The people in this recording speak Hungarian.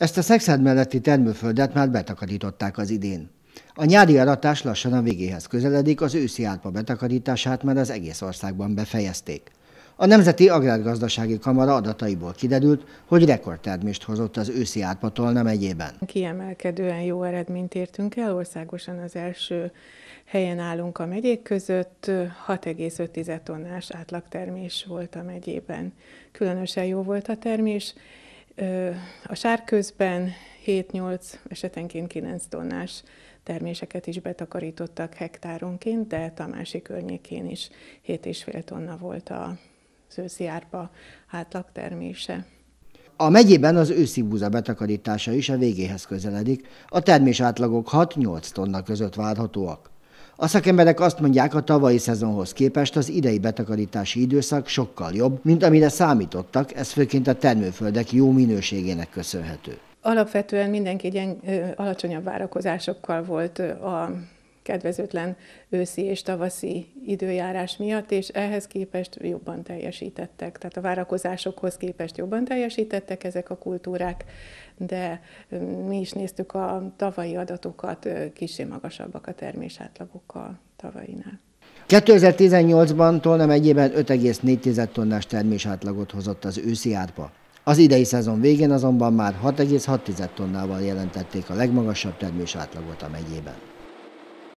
Ezt a szexed melletti termőföldet már betakarították az idén. A nyári aratás lassan a végéhez közeledik, az őszi árpa betakarítását már az egész országban befejezték. A Nemzeti Agrárgazdasági Kamara adataiból kiderült, hogy rekordtermést hozott az őszi átpatolna megyében. Kiemelkedően jó eredményt értünk el, országosan az első helyen állunk a megyék között, 6,5 tonnás átlagtermés volt a megyében. Különösen jó volt a termés, a sárközben 7-8, esetenként 9 tonnás terméseket is betakarítottak hektáronként, de Tamási környékén is 7,5 tonna volt a őszi árpa termése. A megyében az őszi búza betakarítása is a végéhez közeledik, a termés átlagok 6-8 tonna között várhatóak. A szakemberek azt mondják, a tavalyi szezonhoz képest az idei betakarítási időszak sokkal jobb, mint amire számítottak, ez főként a termőföldek jó minőségének köszönhető. Alapvetően mindenki ilyen alacsonyabb várakozásokkal volt a kedvezőtlen őszi és tavaszi időjárás miatt, és ehhez képest jobban teljesítettek. Tehát a várakozásokhoz képest jobban teljesítettek ezek a kultúrák, de mi is néztük a tavalyi adatokat, kicsi magasabbak a termés átlagokkal tavainál. 2018-ban Tolna egyében 5,4 tonnás átlagot hozott az őszi árpa. Az idei szezon végén azonban már 6,6 tonnával jelentették a legmagasabb átlagot a megyében.